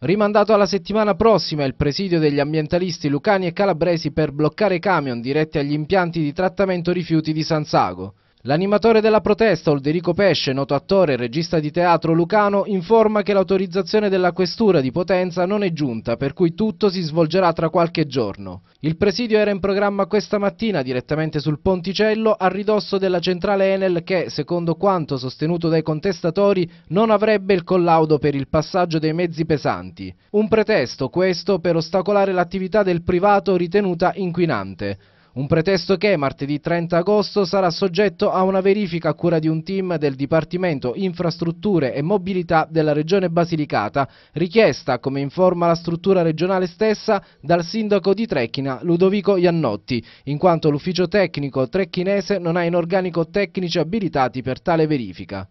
Rimandato alla settimana prossima il presidio degli ambientalisti lucani e calabresi per bloccare camion diretti agli impianti di trattamento rifiuti di San Sago. L'animatore della protesta, Olderico Pesce, noto attore e regista di teatro lucano, informa che l'autorizzazione della questura di Potenza non è giunta, per cui tutto si svolgerà tra qualche giorno. Il presidio era in programma questa mattina direttamente sul Ponticello a ridosso della centrale Enel che, secondo quanto sostenuto dai contestatori, non avrebbe il collaudo per il passaggio dei mezzi pesanti. Un pretesto, questo, per ostacolare l'attività del privato ritenuta inquinante. Un pretesto che martedì 30 agosto sarà soggetto a una verifica a cura di un team del Dipartimento Infrastrutture e Mobilità della Regione Basilicata, richiesta, come informa la struttura regionale stessa, dal sindaco di Trecchina Ludovico Iannotti, in quanto l'ufficio tecnico trecchinese non ha in organico tecnici abilitati per tale verifica.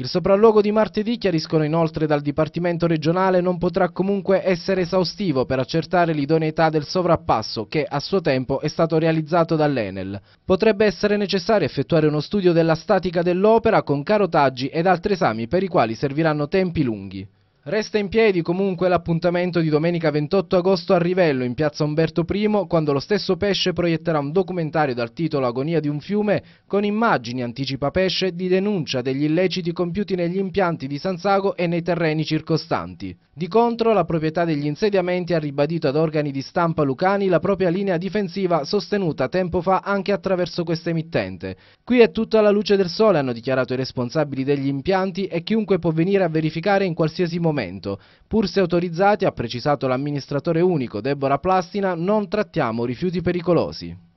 Il sopralluogo di martedì, chiariscono inoltre dal Dipartimento regionale, non potrà comunque essere esaustivo per accertare l'idoneità del sovrappasso che a suo tempo è stato realizzato dall'Enel. Potrebbe essere necessario effettuare uno studio della statica dell'opera con carotaggi ed altri esami per i quali serviranno tempi lunghi. Resta in piedi comunque l'appuntamento di domenica 28 agosto a Rivello in piazza Umberto I quando lo stesso Pesce proietterà un documentario dal titolo Agonia di un fiume con immagini, anticipa Pesce, di denuncia degli illeciti compiuti negli impianti di San Sago e nei terreni circostanti. Di contro la proprietà degli insediamenti ha ribadito ad organi di stampa lucani la propria linea difensiva sostenuta tempo fa anche attraverso questa emittente. Qui è tutta la luce del sole hanno dichiarato i responsabili degli impianti e chiunque può venire a verificare in qualsiasi momento momento. Pur se autorizzati, ha precisato l'amministratore unico Deborah Plastina, non trattiamo rifiuti pericolosi.